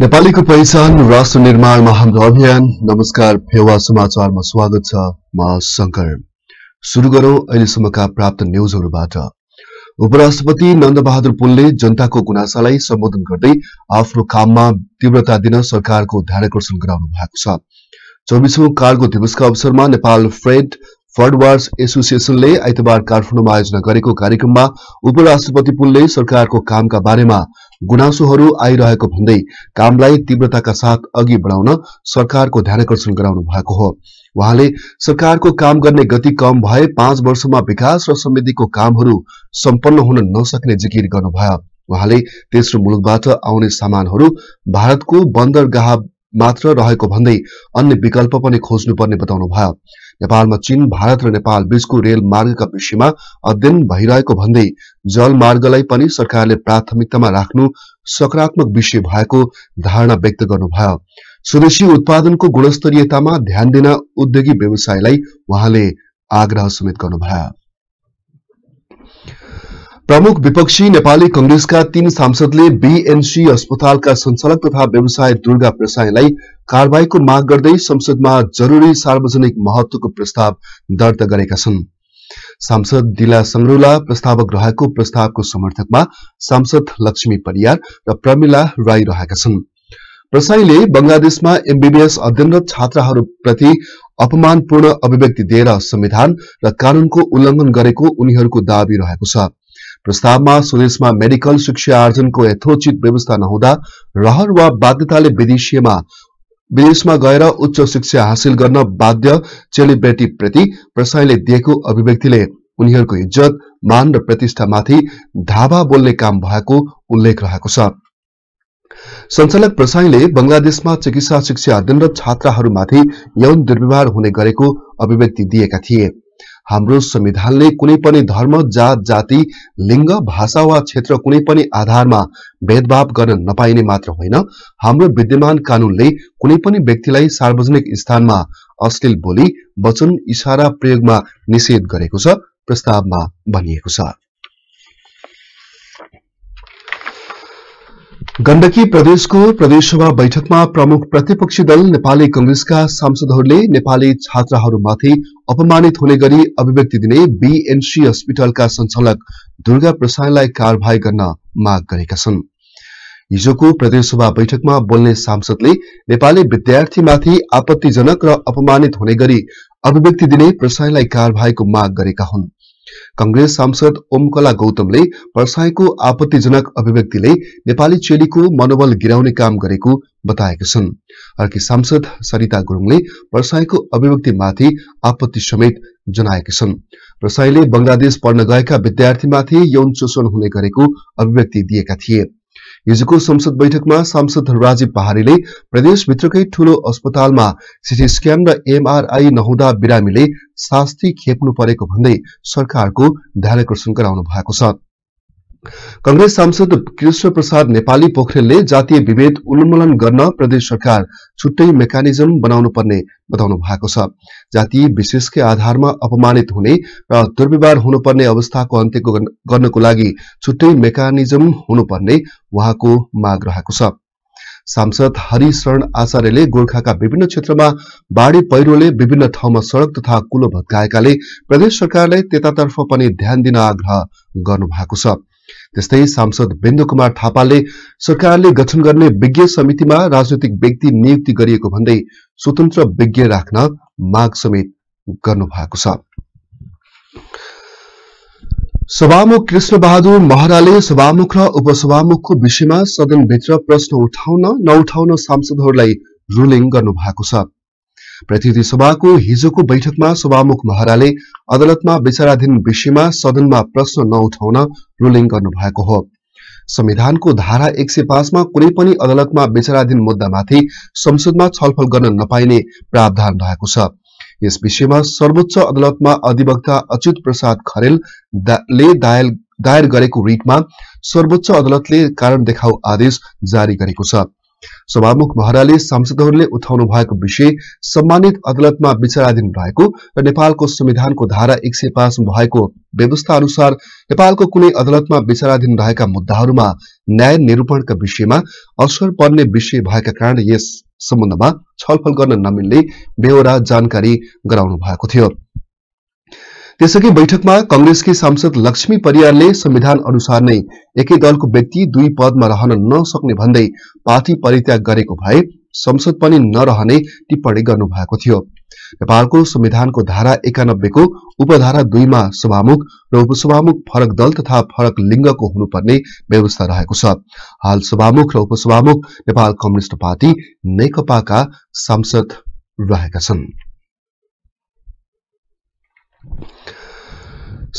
नेपालीको पहिचान राष्ट्र निर्माणमा हाम्रो अभियान नमस्कार फेवा समाचारमा स्वागत छ म शङ्कर सुरु गरौं अहिलेसम्मका प्राप्त न्यूजहरूबाट उपराष्ट्रपति नन्दबहादुर पुलले जनताको गुनासालाई सम्बोधन गर्दै आफ्नो काममा तीव्रता दिन सरकारको ध्यानकर्षण गराउनु भएको छ चौबिसौं कार्गो दिवसका अवसरमा नेपाल फ्रेड फर्डवार्स एसोसिएसनले आइतबार काठमाडौँमा आयोजना गरेको कार्यक्रममा उपराष्ट्रपति पुलले सरकारको कामका बारेमा गुनासोहरू आइरहेको भन्दै कामलाई तीव्रताका साथ अघि बढाउन सरकारको ध्यानकर्षण गराउनु भएको हो उहाँले सरकारको काम गर्ने गति कम भए पाँच वर्षमा विकास र समृद्धिको कामहरू सम्पन्न हुन नसक्ने जिकिर गर्नुभयो उहाँले तेस्रो मुलुकबाट आउने सामानहरू भारतको बन्दरगाह मात्र रहेको भन्दै अन्य विकल्प पनि खोज्नुपर्ने बताउनु भयो नेपालमा चीन भारत र नेपाल बीचको रेल मार्गका विषयमा अध्ययन भइरहेको भन्दै जलमार्गलाई पनि सरकारले प्राथमिकतामा राख्नु सकारात्मक विषय भएको धारणा व्यक्त गर्नुभयो स्वदेशी उत्पादनको गुणस्तरीयतामा ध्यान दिन उद्योगी व्यवसायलाई उहाँले आग्रह समेत गर्नुभयो प्रमुख विपक्षी नेपाली कंग्रेसका तीन सांसदले बीएनसी अस्पतालका संचालक तथा व्यवसाय दुर्गा प्रसाईलाई कार्यवाहीको माग गर्दै संसदमा जरूरी सार्वजनिक महत्वको प्रस्ताव दर्ता गरेका छन् सांसद दिला संगरूला प्रस्तावक रहेको प्रस्तावको समर्थकमा सांसद लक्ष्मी परियार र प्रमिला राई रहेका छन् प्रसाईले बंगलादेशमा एमबीबीएस अध्ययनरत छात्राहरूप्रति अपमानपूर्ण अभिव्यक्ति दिएर संविधान र कानूनको उल्लंघन गरेको उनीहरूको दावी रहेको छ प्रस्तावमा स्वदेशमा मेडिकल शिक्षा आर्जनको यथोचित व्यवस्था नहुँदा रहर वा बाध्यताले विदेशीमा विदेशमा गएर उच्च शिक्षा हासिल गर्न बाध्य चेलीबेटीप्रति प्रसाईले दिएको अभिव्यक्तिले उनीहरूको इज्जत मान र प्रतिष्ठामाथि धावा बोल्ने काम भएको उल्लेख रहेको छ संचालक प्रसाईले बंगलादेशमा चिकित्सा शिक्षा अध्ययनरत छात्राहरूमाथि यौन दुर्व्यवहार हुने गरेको अभिव्यक्ति दिएका थिए हाम्रो संविधानले कुनै पनि धर्म जात जाति लिङ्ग भाषा वा क्षेत्र कुनै पनि आधारमा भेदभाव गर्न नपाइने मात्र होइन हाम्रो विद्यमान कानूनले कुनै पनि व्यक्तिलाई सार्वजनिक स्थानमा अश्लील बोली वचन इशारा प्रयोगमा निषेध गरेको छ प्रस्तावमा भनिएको छ गण्डकी प्रदेशको प्रदेशसभा बैठकमा प्रमुख प्रतिपक्षी दल नेपाली कंग्रेसका सांसदहरूले नेपाली छात्राहरूमाथि अपमानित हुने गरी अभिव्यक्ति दिने बीएनसी हस्पिटलका संचालक दुर्गा प्रसाईलाई कार्यवाही गर्न माग गरेका छन् हिजोको प्रदेशसभा बैठकमा बोल्ने सांसदले नेपाली विद्यार्थीमाथि आपत्तिजनक र अपमानित हुने गरी अभिव्यक्ति दिने प्रसाईलाई कार्यवाहीको माग गरेका हुन् कंग्रेस सांसद ओमकला गौतमले परसाईको आपत्तिजनक अभिव्यक्तिले नेपाली चेलीको मनोबल गिराउने काम गरेको बताएका छन् अर्की सांसद सरिता गुरूङले परसाईको अभिव्यक्तिमाथि आपत्ति समेत जनाएका छन् परसाईले बंगलादेश पढ्न गएका विद्यार्थीमाथि यौन शोषण हुने गरेको अभिव्यक्ति दिएका थिए हिजोको संसद बैठकमा सांसद राजीव पहाड़ीले प्रदेशभित्रकै ठूलो अस्पतालमा सिटी स्क्यान र एमआरआई नहुँदा बिरामीले शास्ति खेप्नु परेको भन्दै सरकारको ध्यानकर्षण गराउनु भएको छ कंग्रेस सांसद कृष्ण प्रसाद नेपाली पोखरेलले जातीय विभेद उन्मूलन गर्न प्रदेश सरकार छुट्टै मेकानिजम बनाउनु पर्ने बताउनु भएको छ जाति विशेषकै आधारमा अपमानित हुने र दुर्व्यवहार हुनुपर्ने अवस्थाको अन्त्य गर्नको लागि छुट्टै मेकानिजम हुनुपर्ने उहाँको माग रहेको छ सांसद हरिशरण आचार्यले गोर्खाका विभिन्न क्षेत्रमा बाढ़ी पहिरोले विभिन्न ठाउँमा सड़क तथा कुलो भत्काएकाले प्रदेश सरकारले त्यतातर्फ पनि ध्यान दिन आग्रह गर्नु भएको छ त्यस्तै सांसद बेन्दु कुमार थापाले सरकारले गठन गर्ने विज्ञ समितिमा राजनैतिक व्यक्ति नियुक्ति गरिएको भन्दै स्वतन्त्र विज्ञ राख्न माग समेत गर्नु भएको छ सभामुख कृष्णबहादुर महराले सभामुख र उपसभामुखको विषयमा सदनभित्र प्रश्न उठाउन नउठाउन सांसदहरूलाई रुलिङ गर्नु भएको छ प्रतिनिधि सभाको हिजोको बैठकमा सभामुख महराले अदालतमा विचाराधीन विषयमा सदनमा प्रश्न नउठाउन रूलिङ गर्नु भएको हो संविधानको धारा एक सय पाँचमा कुनै पनि अदालतमा विचाराधीन मुद्दामाथि संसदमा छलफल गर्न नपाइने प्रावधान रहेको छ यस विषयमा सर्वोच्च अदालतमा अधिवक्ता अच्युत प्रसाद खरेलले दायर गरेको रिटमा सर्वोच्च अदालतले कारण देखाउ आदेश जारी गरेको छ सभामुख भहराले सांसदहरूले उठाउनु भएको विषय सम्मानित अदालतमा विचाराधीन रहेको र नेपालको संविधानको धारा एक सय पाँच भएको व्यवस्था अनुसार नेपालको कुनै अदालतमा विचाराधीन रहेका मुद्दाहरूमा न्याय निरूपणका विषयमा असर पर्ने विषय भएका कारण यस सम्बन्धमा छलफल गर्न नमिल्ने बेहोरा जानकारी गराउनु भएको थियो त्यसअघि बैठकमा कंग्रेसकी सांसद लक्ष्मी परियारले संविधान अनुसार नै एकै दलको व्यक्ति दुई पदमा रहन नसक्ने भन्दै पार्टी परित्याग गरेको भए संसद पनि नरहने टिप्पणी गर्नुभएको थियो नेपालको संविधानको धारा एकानब्बेको उपधारा दुईमा सभामुख र उपसभामुख फरक दल तथा फरक लिङ्गको हुनुपर्ने व्यवस्था रहेको छ हाल सभामुख र उपसभामुख नेपाल कम्युनिष्ट पार्टी नेकपाका सांसद रहेका छन्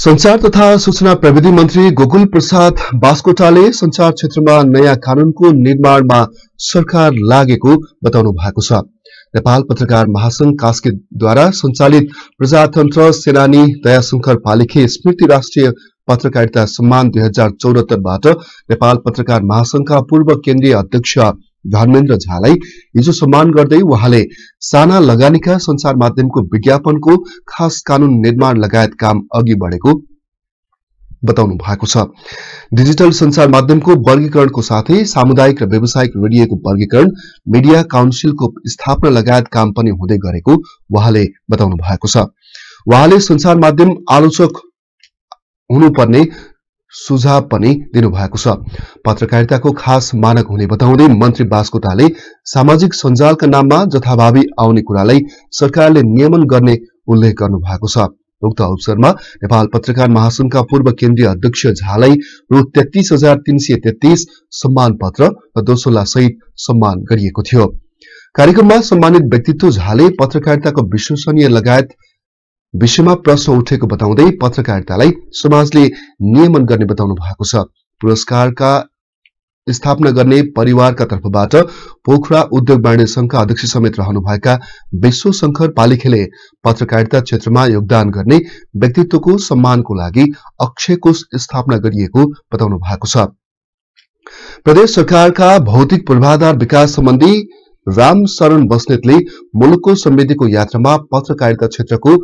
संचार तथा सूचना प्रविधि मन्त्री गोकुल प्रसाद बास्कोटाले संचार क्षेत्रमा नयाँ कानूनको निर्माणमा सरकार लागेको बताउनु भएको छ नेपाल पत्रकार महासंघ कास्केद्वारा सञ्चालित प्रजातन्त्र सेनानी दयाशंकर पालिखे स्मृति राष्ट्रिय पत्रकारिता सम्मान दुई हजार चौरात्तरबाट नेपाल पत्रकार महासंघका पूर्व केन्द्रीय अध्यक्ष धर्मेन्द्र झालाई हिजो सम्मान गर्दै उहाँले साना लगानीका संसार माध्यमको विज्ञापनको खास कानून निर्माण लगायत काम अघि बढेको बताउनु भएको छ डिजिटल संसार माध्यमको वर्गीकरणको साथै सामुदायिक र व्यावसायिक रेडियोको वर्गीकरण मिडिया काउन्सिलको स्थापना लगायत काम पनि हुँदै गरेको उहाँले बताउनु भएको छ उहाँले संसार माध्यम आलोचक हुनुपर्ने सुझाव पनि दिनुभएको छ पत्रकारिताको खास मानक हुने बताउँदै मन्त्री बास्कोटाले सामाजिक सञ्जालका नाममा जथाभावी आउने कुरालाई सरकारले नियमन गर्ने उल्लेख गर्नु भएको छ उक्त अवसरमा नेपाल पत्रकार महासंघका पूर्व केन्द्रीय अध्यक्ष झालाई रु तेत्तिस हजार तीन सय तेत्तिस सम्मान पत्र र दोसोला सहित सम्मान गरिएको थियो कार्यक्रममा सम्मानित व्यक्तित्व झाले पत्रकारिताको विश्वसनीय लगायत विषयमा प्रश्न उठेको बताउँदै पत्रकारितालाई समाजले नियमन गर्ने बताउनु भएको छ पुरस्कारका स्थापना गर्ने परिवारका तर्फबाट पोखरा उद्योग वाणिज्य संघका अध्यक्ष समेत रहनुभएका विश्व शङ्कर पालिखेले पत्रकारिता क्षेत्रमा योगदान गर्ने व्यक्तित्वको सम्मानको लागि अक्षय कोष स्थापना गरिएको बताउनु भएको छ प्रदेश सरकारका भौतिक पूर्वाधार विकास सम्बन्धी राम शरण बस्नेतले मुलुकको समृद्धिको यात्रामा पत्रकारिता क्षेत्रको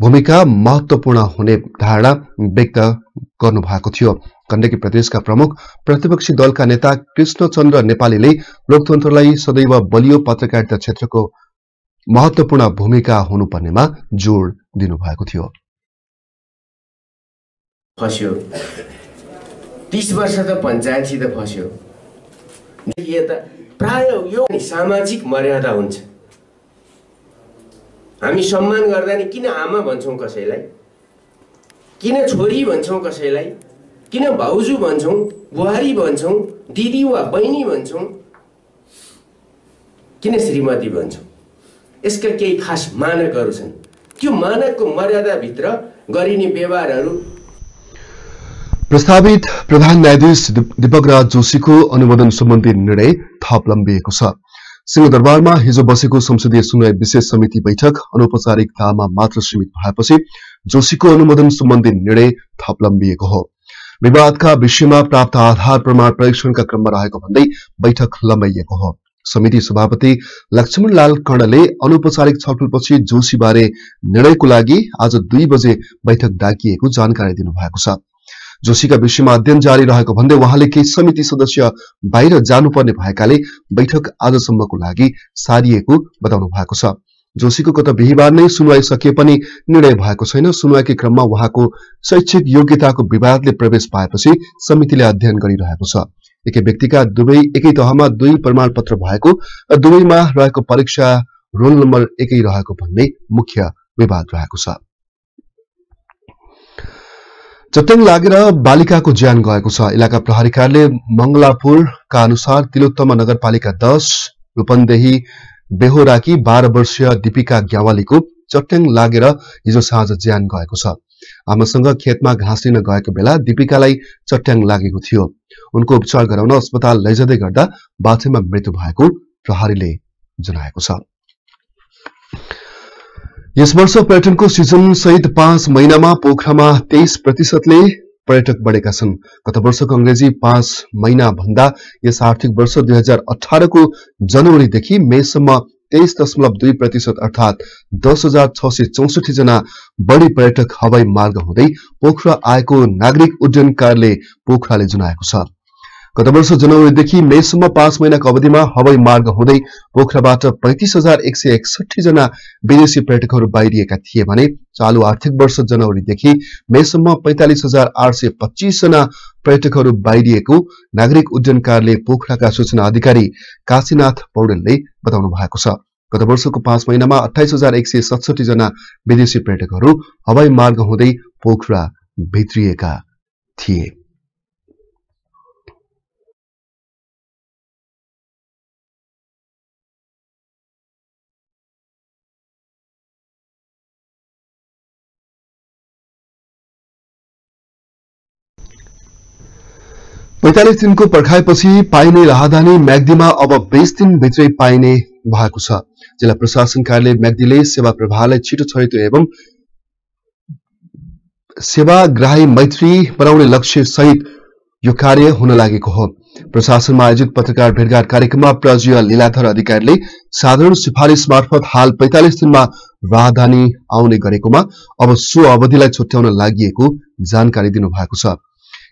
भूमिका महत्वपूर्ण हुने धारणा व्यक्त गर्नु भएको थियो गण्डकी प्रदेशका प्रमुख प्रतिपक्षी दलका नेता कृष्णचन्द्र नेपालीले लोकतन्त्रलाई सदैव बलियो पत्रकारिता क्षेत्रको महत्वपूर्ण भूमिका हुनुपर्नेमा जोड दिनु भएको थियो फस्यो तिस वर्ष त पञ्चायतसित फस्यो प्राय यो सामाजिक मर्यादा हुन्छ हामी सम्मान गर्दा नि किन आमा भन्छौँ कसैलाई किन छोरी भन्छौँ कसैलाई किन भाउजू भन्छौँ बुहारी भन्छौँ दिदी वा बहिनी भन्छौँ किन श्रीमती भन्छौँ यसका केही खास मानकहरू छन् त्यो मानकको मर्यादाभित्र गरिने व्यवहारहरू प्रस्तावित प्रधान न्यायाधीश दीपकराज राज जोशीको अनुमोदन सम्बन्धी निर्णय थप लम्बिएको छ सिंहदरबारमा हिजो बसेको संसदीय सुनवाई विशेष समिति बैठक अनौपचारिकतामा मात्र सीमित भएपछि जोशीको अनुमोदन सम्बन्धी निर्णय थप लम्बिएको हो विवादका विषयमा प्राप्त आधार प्रमाण परीक्षणका क्रममा रहेको भन्दै बैठक लम्बाइएको हो समिति सभापति लक्ष्मणलाल कर्णले अनौपचारिक छलफलपछि जोशीबारे निर्णयको लागि आज दुई बजे बैठक डाकिएको जानकारी दिनुभएको छ जोशीका विषयमा अध्ययन जारी रहेको भन्दै उहाँले केही समिति सदस्य बाहिर जानुपर्ने भएकाले बैठक आजसम्मको लागि सारिएको बताउनु भएको छ जोशीको गत बिहिबार नै सुनवाई सकिए पनि निर्णय भएको छैन सुनवाईकै क्रममा उहाँको शैक्षिक योग्यताको विवादले प्रवेश पाएपछि समितिले अध्ययन गरिरहेको छ एकै व्यक्तिका दुवै एकै तहमा दुई प्रमाणपत्र भएको र दुवैमा रहेको परीक्षा रोल नम्बर एकै रहेको भन्ने मुख्य विवाद रहेको छ चट्याङ लागेर बालिकाको ज्यान गएको छ इलाका प्रहरी कार्यालय मङ्गलापुरका अनुसार तिलोत्तमा नगरपालिका दस रूपन्देही बेहोराकी बाह्र वर्षीय दिपिका ग्यावालीको चट्याङ लागेर हिजो साँझ ज्यान गएको छ आमासँग खेतमा घाँस लिन गएको बेला दिपिकालाई चट्याङ लागेको थियो उनको उपचार गराउन अस्पताल लैजाँदै गर्दा बाछेमा मृत्यु भएको प्रहरीले जनाएको छ यस वर्ष पर्यटनको सिजन सहित पाँच महिनामा पोखरामा तेइस प्रतिशतले पर्यटक बढेका छन् गत वर्षको अंग्रेजी पाँच महिना भन्दा यस आर्थिक वर्ष दुई हजार अठारको जनवरीदेखि मेसम्म तेइस दशमलव दुई प्रतिशत अर्थात दस हजार छ सय चौसठी जना बढी पर्यटक हवाई मार्ग हुँदै पोखरा आएको नागरिक उड्डयन कार्यालय पोखराले जनाएको छ गत वर्ष जनवरीदेखि मेसम्म पाँच महिनाको अवधिमा हवाई मार्ग हुँदै पोखराबाट पैंतिस हजार एक सय एकसठी जना विदेशी पर्यटकहरू बाहिरिएका थिए भने चालु आर्थिक वर्ष जनवरीदेखि मेसम्म पैंतालिस हजार आठ सय पच्चिसजना पर्यटकहरू बाहिरिएको नागरिक उड्डयन कार्यालय पोखराका सूचना अधिकारी काशीनाथ पौडेलले बताउनु भएको छ गत वर्षको पाँच महिनामा अठाइस हजार एक सय सतसठी जना विदेशी पर्यटकहरू हवाई मार्ग हुँदै पोखरा भित्रिएका थिए पैंतालिस दिनको पर्खाएपछि पाइने राहदानी म्याग्दीमा अब बिस दिनभित्रै पाइने भएको छ जिल्ला प्रशासन कार्यालय म्याग्दीले सेवा प्रवाहलाई छिटो छरितो एवं सेवाग्राही मैत्री बनाउने लक्ष्य सहित यो कार्य हुन लागेको हो प्रशासनमा आयोजित पत्रकार भेटघाट कार्यक्रममा प्रजय लीलाधर अधिकारीले साधारण सिफारिश मार्फत हाल पैंतालिस दिनमा राहदानी आउने गरेकोमा अब सो अवधिलाई छुट्याउन लागि जानकारी दिनुभएको छ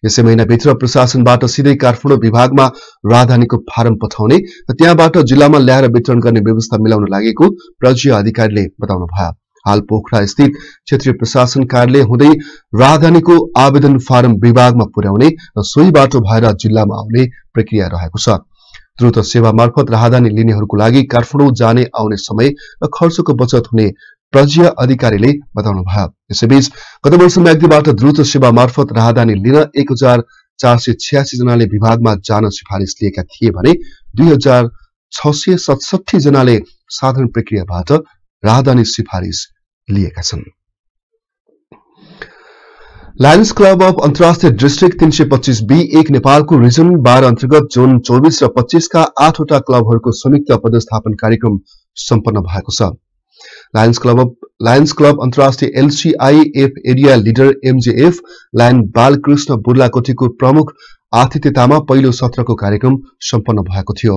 यसै महिनाभित्र प्रशासनबाट सिधै काठमाडौँ विभागमा राजधानीको फारम पठाउने र त्यहाँबाट जिल्लामा ल्याएर वितरण गर्ने व्यवस्था मिलाउन लागेको प्रज्य अधिकारीले बताउनु भयो हाल पोखरा स्थित क्षेत्रीय प्रशासन कार्यालय हुँदै राजधानीको आवेदन फारम विभागमा पुर्याउने र सोही बाटो भएर जिल्लामा आउने प्रक्रिया रहेको छ द्रुत सेवा मार्फत राहदानी लिनेहरूको लागि काठमाडौँ जाने आउने समय र खर्चको बचत हुने प्रज्य अधिकारीले बताउनुभयो यसैबीच गत वर्ष म्याग्दीबाट द्रुत सेवा मार्फत राहदानी लिन एक हजार चार सय छ्यासी जनाले विभागमा जान सिफारिस लिएका थिए भने दुई हजार छ सय सतसठी जनाले साधारण प्रक्रियाबाट राहदानी सिफारिस लिएका छन् लायन्स क्लब अफ अन्तर्राष्ट्रिय डिस्ट्रिक्ट तीन सय पच्चिस बी एक नेपालको रिजन बाह्र अन्तर्गत जोन चौबिस र पच्चिसका आठवटा क्लबहरूको संयुक्त पदस्थापन कार्यक्रम सम्पन्न भएको छ लायन्स क्लब लायन्स क्लब अन्तर्राष्ट्रिय LCIF area leader MJF lion Balkrishna बुर्लाकोटीको प्रमुख आतिथ्यतामा पहिलो सत्रको कार्यक्रम सम्पन्न भएको थियो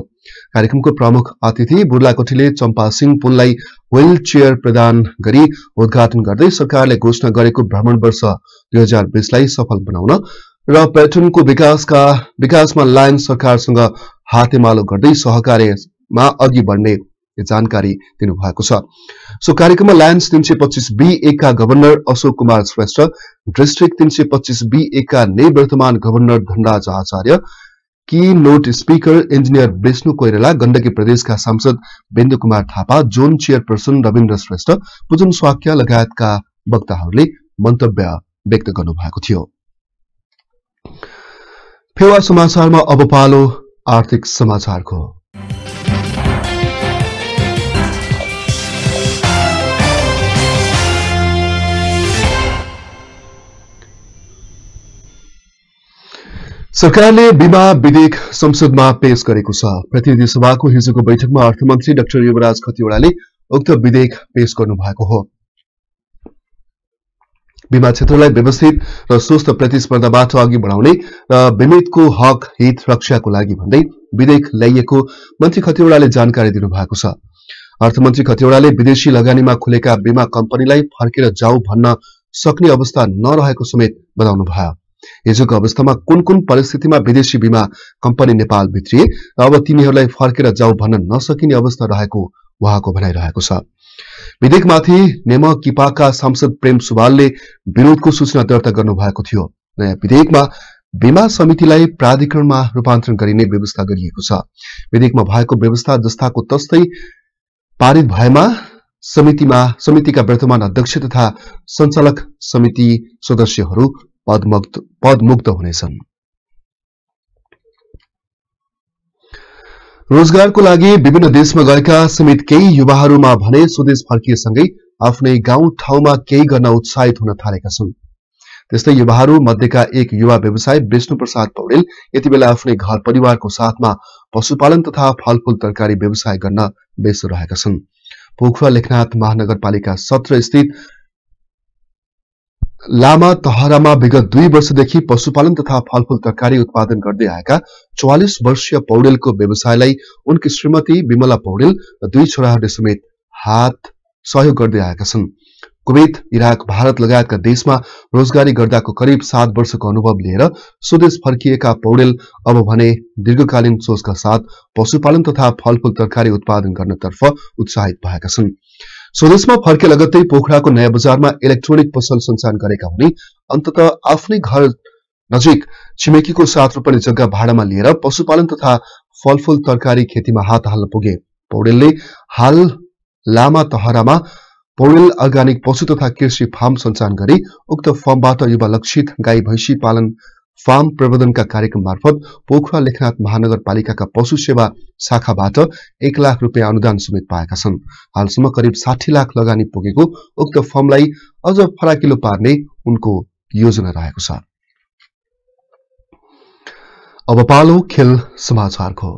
कार्यक्रमको प्रमुख अतिथि बुर्लाकोटीले चम्पा सिंह पुललाई व्हील चेयर प्रदान गरी उद्घाटन गर्दै सरकारले घोषणा गरेको भ्रमण वर्ष दुई हजार बीसलाई सफल बनाउन र पर्यटनको विकासका विकासमा लायन सरकारसँग हातेमालो गर्दै सहकार्यमा अघि बढ्ने यो जानकारी दिनुभएको छ सो कार्यक्रममा लायन्स तिन सय पच्चिस बी एका गभर्नर अशोक कुमार श्रेष्ठ डिस्ट्रिक्ट तिन सय पच्चिस बी एका निवर्तमान governor Dhanraj Acharya keynote speaker engineer Bishnu Koirala Gandaki प्रदेशका सांसद बेन्दु कुमार थापा जोन चेयरपर्सन रविन्द्र श्रेष्ठ पुजन स्वाक्य लगायतका वक्ताहरूले मन्तव्य व्यक्त गर्नुभएको थियो फेवा समाचारमा अब पालो आर्थिक समाचारको सरकारले बीमा विधेयक संसदमा पेश गरेको छ प्रतिनिधि सभाको हिजोको बैठकमा अर्थमन्त्री डाक्टर युवराज खतिवड़ाले उक्त विधेयक पेश गर्नु भएको हो बीमा क्षेत्रलाई व्यवस्थित र स्वस्थ प्रतिस्पर्धाबाट अघि बढाउने र बिमितको हक हित रक्षाको लागि भन्दै विधेयक ल्याइएको मन्त्री खतिवड़ाले जानकारी दिनुभएको छ अर्थमन्त्री खतिवड़ाले विदेशी लगानीमा खुलेका बीमा कम्पनीलाई फर्केर जाऊ भन्न सक्ने अवस्था नरहेको समेत बताउनुभयो हिजोको अवस्थामा कुन कुन परिस्थितिमा विदेशी बिमा कम्पनी नेपाल भित्रिए र अब तिनीहरूलाई फर्केर जाऊ भन्न नसकिने अवस्था रहेको उहाँको भनाइरहेको छ विधेयकमाथि नेम किपाका सांसद प्रेम सुवालले विरोधको सूचना दर्ता गर्नु भएको थियो नयाँ विधेयकमा बिमा समितिलाई प्राधिकरणमा रूपान्तरण गरिने व्यवस्था गरिएको छ विधेयकमा भएको व्यवस्था जस्ताको तस्तै पारित भएमा समितिमा समितिका वर्तमान अध्यक्ष तथा सञ्चालक समिति सदस्यहरू पदमुक्त हुनेछन् रोजगारको लागि विभिन्न देशमा गएका समेत केही युवाहरूमा भने स्वदेश फर्किएसँगै आफ्नै गाउँ ठाउँमा केही गर्न उत्साहित हुन थालेका छन् त्यस्तै युवाहरू मध्येका एक युवा व्यवसायी विष्णु प्रसाद पौडेल यति बेला आफ्नै घर परिवारको साथमा पशुपालन तथा फलफूल तरकारी व्यवसाय गर्न व्यस्त रहेका छन् पोखरा लेखनाथ महानगरपालिका सत्र स्थित लामा तहरामा विगत दुई वर्षदेखि पशुपालन तथा फलफूल तरकारी उत्पादन गर्दै आएका चौवालिस वर्षीय पौडेलको व्यवसायलाई उनकी श्रीमती विमला पौडेल र दुई छोराहरूले समेत हात सहयोग गर्दै आएका छन् कुवेत इराक भारत लगायतका देशमा रोजगारी गर्दाको करिब सात वर्षको अनुभव लिएर स्वदेश फर्किएका पौडेल अब भने दीर्घकालीन सोचका साथ पशुपालन तथा फलफूल तरकारी उत्पादन गर्नतर्फ उत्साहित भएका छन् स्वदेशमा फर्के लगत्तै पोखराको नयाँ बजारमा इलेक्ट्रोनिक पसल सञ्चालन गरेका हुने अन्तत आफ्नै घर नजिक छिमेकीको सात रोपनी जग्गा भाडामा लिएर पशुपालन तथा फलफूल तरकारी खेतीमा हात हाल्न पुगे पौडेलले हाल लामा तहरामा पौडेल अर्ग्यानिक पशु तथा कृषि फार्म सञ्चालन गरी उक्त फार्मबाट युवा लक्षित गाई भैँसी पालन फार्म प्रबन्धनका कार्यक्रम मार्फत पोखरा लेखनाथ महानगरपालिकाका पशु सेवा शाखाबाट एक लाख रुपियाँ अनुदान समेत पाएका छन् हालसम्म करिब साठी लाख लगानी पुगेको उक्त फर्मलाई अझ फराकिलो पार्ने उनको योजना रहेको छ अब पालो खेल समाचारको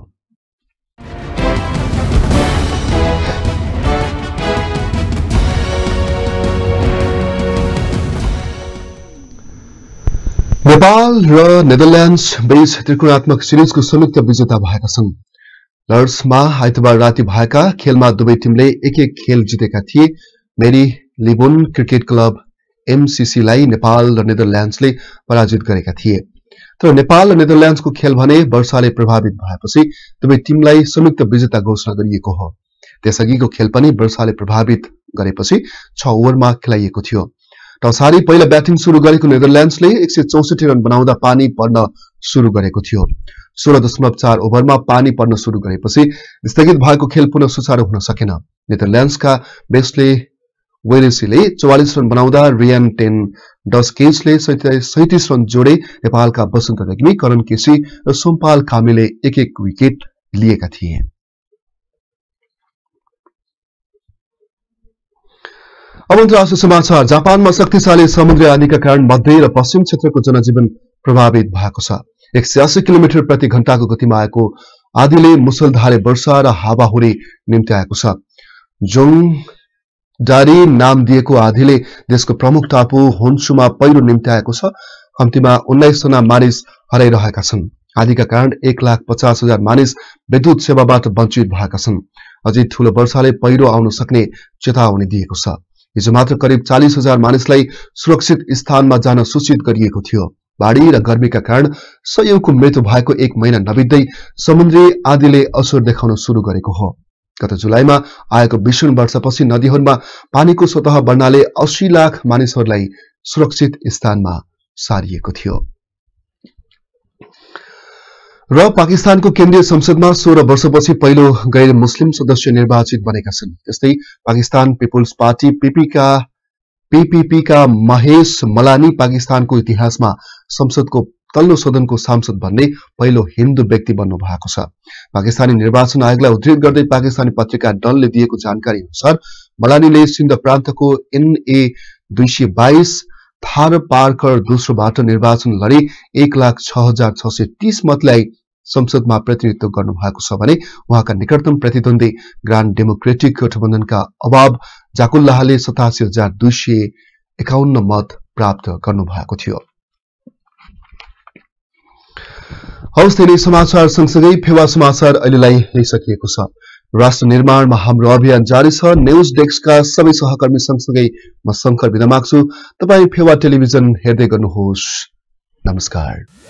नेपाल र नेदरल्याण्ड्स बीच त्रिकोणात्मक सिरिजको संयुक्त विजेता भएका छन् लर्ड्समा आइतबार राति भएका खेलमा दुवै टिमले एक एक खेल जितेका थिए मेरी लिबोन क्रिकेट क्लब एमसीसीलाई नेपाल र नेदरल्याण्ड्सले पराजित गरेका थिए तर नेपाल र नेदरल्याण्ड्सको खेल भने वर्षाले प्रभावित भएपछि दुवै टिमलाई संयुक्त विजेता घोषणा गरिएको हो त्यसअघिको खेल पनि वर्षाले प्रभावित गरेपछि छ ओभरमा खेलाइएको थियो सारी पहिला ब्याटिङ सुरु गरेको नेदरल्यान्ड्सले एक सय चौसठी रन बनाउँदा पानी पर्न सुरु गरेको थियो सोह्र दशमलव चार ओभरमा पानी पर्न सुरु गरेपछि स्थगित भएको खेल पुनः सुचारू हुन सकेन नेदरल्यान्ड्सका बेस्टले वेलेसीले चौवालिस रन बनाउँदा रियान टेन डस केसले सैतिस रन जोडे नेपालका बसन्त रेग्मी करण केसी र सोमपाल कामीले एक एक विकेट लिएका थिए अब अन्तर्राष्ट्रिय समाचार जापानमा शक्तिशाली समुद्री आदिका कारण मध्य र पश्चिम क्षेत्रको जनजीवन प्रभावित भएको छ एक सय अस्सी किलोमिटर प्रति घण्टाको गतिमा आएको आधीले मुसलधारे वर्षा र हावाहुरी निम्त्याएको छ जोङ डारी नाम दिएको आधीले देशको प्रमुख टापु होन्सुमा पहिरो निम्त्याएको छ कम्तीमा उन्नाइसजना मानिस हराइरहेका छन् आधीका कारण एक लाख पचास हजार मानिस विद्युत सेवाबाट वञ्चित भएका छन् अझै ठूलो वर्षाले पहिरो आउन सक्ने चेतावनी दिएको छ हिजो मात्र करिब चालिस हजार मानिसलाई सुरक्षित स्थानमा जान सूचित गरिएको थियो बाढ़ी र गर्मीका कारण सयौंको मृत्यु भएको एक महिना नबित्दै समुद्री आदिले असर देखाउन शुरू गरेको हो गत जुलाईमा आएको भीषण वर्षपछि नदीहरूमा पानीको सतह बढ्नाले अस्सी लाख मानिसहरूलाई सुरक्षित स्थानमा सारिएको थियो र पाकिस्तानको केन्द्रीय संसदमा सोह्र वर्षपछि पहिलो गैर मुस्लिम सदस्य निर्वाचित बनेका छन् त्यस्तै पाकिस्तान पिपुल्स पार्टी पीपीका पिपिपीका महेश मलानी पाकिस्तानको इतिहासमा संसदको तल्लो सदनको सांसद भन्ने पहिलो हिन्दू व्यक्ति बन्नु भएको छ पाकिस्तानी निर्वाचन आयोगलाई उद्धित गर्दै पाकिस्तानी पत्रिका डनले दिएको जानकारी अनुसार मलानीले सिन्ध प्रान्तको एनए दुई सय बाइस थार पार्कर दोस्रोबाट निर्वाचन लडे एक लाख छ हजार छ सय तीस मतलाई संसदमा प्रतिनिधित्व गर्नुभएको छ भने उहाँका निकटतम प्रतिद्वन्दी ग्रान्ड डेमोक्रेटिक गठबन्धनका अभाव जाकुल्लाहले सतासी हजार दुई सय एकाउन्न मत प्राप्त गर्नुभएको थियो हौस् धेरै समाचार सँगसँगै फेवा समाचार अहिलेलाई लिइसकिएको छ राष्ट्र निर्माणमा हाम्रो अभियान जारी छ न्युज डेस्कका सबै सहकर्मी सँगसँगै म शङ्कर विदा माग्छु तपाईँ फेवा टेलिभिजन हेर्दै गर्नुहोस् नमस्कार